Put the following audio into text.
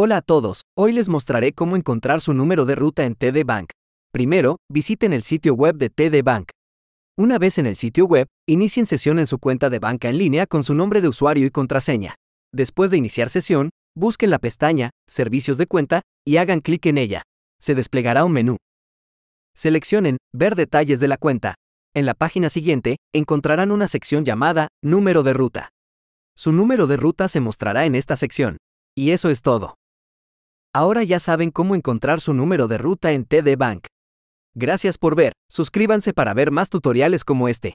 Hola a todos, hoy les mostraré cómo encontrar su número de ruta en TD Bank. Primero, visiten el sitio web de TD Bank. Una vez en el sitio web, inicien sesión en su cuenta de banca en línea con su nombre de usuario y contraseña. Después de iniciar sesión, busquen la pestaña Servicios de cuenta y hagan clic en ella. Se desplegará un menú. Seleccionen Ver detalles de la cuenta. En la página siguiente, encontrarán una sección llamada Número de ruta. Su número de ruta se mostrará en esta sección. Y eso es todo. Ahora ya saben cómo encontrar su número de ruta en TD Bank. Gracias por ver, suscríbanse para ver más tutoriales como este.